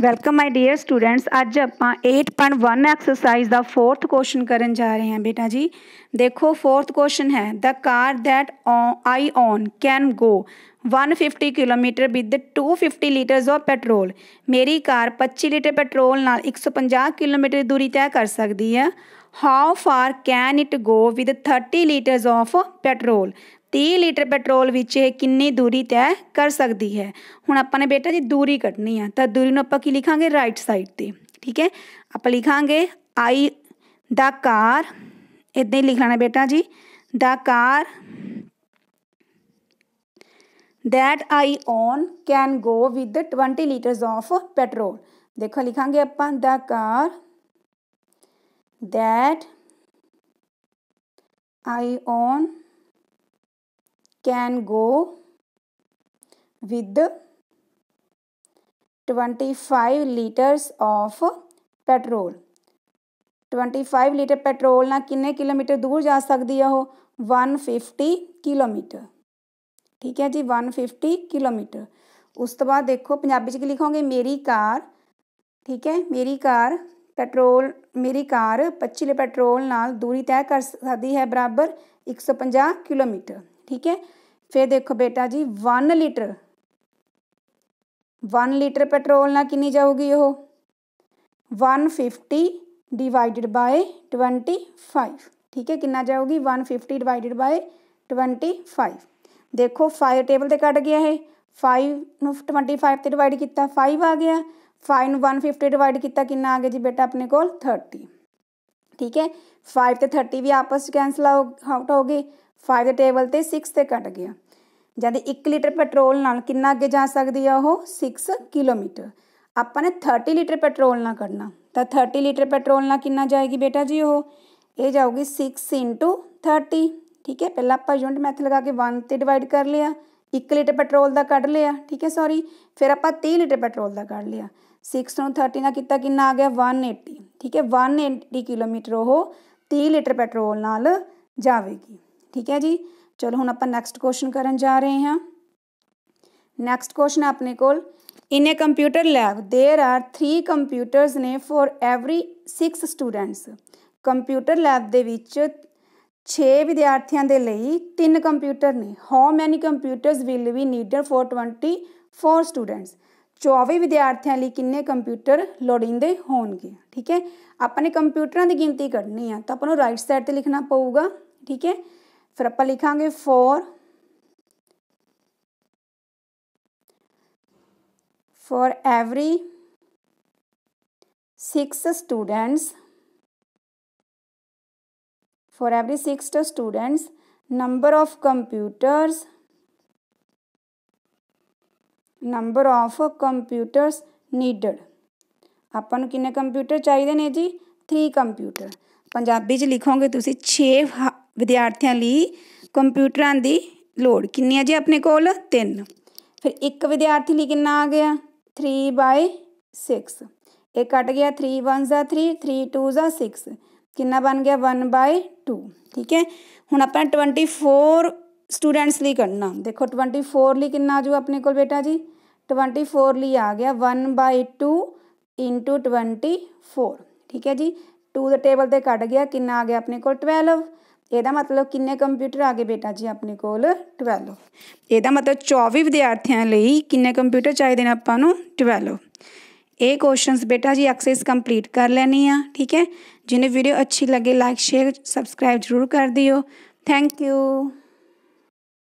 welcome my dear students अज आप eight point one exercise का फोर्थ क्वेश्चन कर जा रहे हैं बेटा जी देखो फोर्थ क्वेश्चन है the car that I own can go one fifty kilometre with two fifty litre of petrol मेरी कार पच्ची लीटर पेट्रोल न एक सौ पाँह किलोमीटर दूरी तय कर सकती है how far can it go with thirty litres of petrol तीह लीटर पेट्रोल कि दूरी तय कर सकती है हूँ अपने बेटा जी दूरी कटनी है तो दूरी आप लिखा राइट साइड पर ठीक है आप लिखा आई द कार इदा ही लिख लाना बेटा जी the car that I own can go with twenty litre of petrol देखो लिखा आप car that I own can go with 25 liters of petrol 25 litre petrol ना किन्ने किलोमीटर दूर जा सकती है वो 150 किलोमीटर ठीक है जी 150 किलोमीटर उस तो बाद देखो पंजाबी च लिखोगे मेरी कार ਠੀਕ ਹੈ ਮੇਰੀ ਕਾਰ ਪੈਟਰੋਲ ਮੇਰੀ ਕਾਰ 25 ਲੀਟਰ ਪੈਟਰੋਲ ਨਾਲ ਦੂਰੀ ਤੈਅ ਕਰ ਸਕਦੀ ਹੈ ਬਰਾਬਰ 150 ਕਿਲੋਮੀਟਰ ठीक है फिर देखो बेटा जी one litre one litre petrol ना कि जाऊगी वह one fifty divide by twenty five ठीक है कि जाऊगी one fifty divide by twenty five देखो फाइव टेबल तो कट गया है फाइव न ट्वेंटी फाइव से डिवाइड किया फाइव आ गया फाइव न वन फिफ्टी डिवाइड किया कि आ गया जी बेटा अपने को थर्टी ठीक है फाइव तो थर्टी भी आपस कैंसल आउट हो गई 5 ਦੇ ਟੇਬਲ ਤੇ 6 ਤੇ ਕੱਟ ਗਿਆ ਜਦ 1 ਲੀਟਰ ਪੈਟਰੋਲ ਨਾਲ ਕਿੰਨਾ ਅੱਗੇ ਜਾ ਸਕਦੀ ਆ ਉਹ 6 ਕਿਲੋਮੀਟਰ ਆਪਾਂ ਨੇ 30 ਲੀਟਰ ਪੈਟਰੋਲ ਨਾਲ ਕੱਢਣਾ ਤਾਂ 30 ਲੀਟਰ ਪੈਟਰੋਲ ਨਾਲ ਕਿੰਨਾ ਜਾਏਗੀ ਬੇਟਾ ਜੀ ਉਹ ਇਹ ਜਾਊਗੀ 6 30 ਠੀਕ ਹੈ ਪਹਿਲਾਂ ਆਪਾਂ ਯੂਨਿਟ ਮੈਥ ਲਗਾ ਕੇ 1 ਤੇ ਡਿਵਾਈਡ ਕਰ ਲਿਆ 1 ਲੀਟਰ ਪੈਟਰੋਲ ਦਾ ਕੱਢ ਲਿਆ ਠੀਕ ਹੈ ਸੌਰੀ ਫਿਰ ਆਪਾਂ 30 ਲੀਟਰ ਪੈਟਰੋਲ ਦਾ ਕੱਢ ਲਿਆ 6 ਨੂੰ 30 ਨਾਲ ਕੀਤਾ ਕਿੰਨਾ ਆ ਗਿਆ 180 ਠੀਕ ਹੈ 180 ਕਿਲੋਮੀਟਰ ਉਹ 30 ਲੀਟਰ ਪੈਟਰੋਲ ਨਾਲ ਜਾਵੇਗੀ ਠੀਕ ਹੈ ਜੀ ਚਲੋ ਹੁਣ ਆਪਾਂ ਨੈਕਸਟ ਕੁਐਸਚਨ ਕਰਨ ਜਾ ਰਹੇ ਹਾਂ ਨੈਕਸਟ ਕੁਐਸਚਨ ਆਪਣੇ ਕੋਲ in a computer lab there are 3 computers ਨੇ for every 6 students computer lab ਦੇ ਵਿੱਚ 6 ਵਿਦਿਆਰਥੀਆਂ ਦੇ ਲਈ 3 ਕੰਪਿਊਟਰ ਨੇ how many computers will be needed for 24 students 24 ਵਿਦਿਆਰਥੀਆਂ ਲਈ ਕਿੰਨੇ ਕੰਪਿਊਟਰ ਲੋੜਿੰਦੇ ਹੋਣਗੇ ਠੀਕ ਹੈ ਆਪਾਂ ਨੇ ਕੰਪਿਊਟਰਾਂ ਦੀ ਗਿਣਤੀ ਕਰਨੀ ਆ ਤਾਂ ਆਪਾਂ ਨੂੰ ਰਾਈਟ ਸਾਈਡ ਤੇ ਲਿਖਣਾ ਪਊਗਾ ਠੀਕ ਹੈ फिर आप लिखा four for every six students for every six students number of computers number of computers needed अपन किन्ने कंप्यूटर चाहिए ने जी थ्री कंप्यूटर पंजाबी लिखोगे तुम छे ਵਿਦਿਆਰਥੀਆਂ ਲਈ ਕੰਪਿਊਟਰਾਂ ਦੀ ਲੋੜ ਕਿੰਨੀ ਹੈ ਜੀ ਆਪਣੇ ਕੋਲ 3 ਫਿਰ ਇੱਕ ਵਿਦਿਆਰਥੀ ਲਈ ਕਿੰਨਾ ਆ ਗਿਆ 3/6 ਇਹ ਕੱਟ ਗਿਆ 3 1 ਜ਼ਾ 3 3 2 ਜ਼ਾ 6 ਕਿੰਨਾ ਬਣ ਗਿਆ 1/2 ਠੀਕ ਹੈ ਹੁਣ ਆਪਾਂ 24 ਸਟੂਡੈਂਟਸ ਲਈ ਕਰਨਾ ਦੇਖੋ 24 ਲਈ ਕਿੰਨਾ ਆਜੂ ਆਪਣੇ ਕੋਲ ਬੇਟਾ ਜੀ 24 ਲਈ ਆ ਗਿਆ 1/2 24 ਠੀਕ ਹੈ ਜੀ 2 ਦੇ ਟੇਬਲ ਤੇ ਕੱਢ ਗਿਆ ਕਿੰਨਾ ਆ ਗਿਆ ਆਪਣੇ ਕੋਲ 12 ਇਹਦਾ ਮਤਲਬ ਕਿੰਨੇ ਕੰਪਿਊਟਰ ਆ ਗਏ ਬੇਟਾ ਜੀ ਆਪਣੇ ਕੋਲ 12 ਇਹਦਾ ਮਤਲਬ 24 ਵਿਦਿਆਰਥੀਆਂ ਲਈ ਕਿੰਨੇ ਕੰਪਿਊਟਰ ਚਾਹੀਦੇ ਨੇ ਆਪਾਂ ਨੂੰ 12 ਇਹ ਕੁਐਸਚਨਸ ਬੇਟਾ ਜੀ ਐਕਸਰਸਾਈਜ਼ ਕੰਪਲੀਟ ਕਰ ਲੈਣੀ ਆ ਠੀਕ ਹੈ ਜਿਹਨੇ ਵੀਡੀਓ ਅੱਛੀ ਲੱਗੇ ਲਾਈਕ ਸ਼ੇਅਰ ਸਬਸਕ੍ਰਾਈਬ ਜ਼ਰੂਰ ਕਰ ਦਿਓ ਥੈਂਕ ਯੂ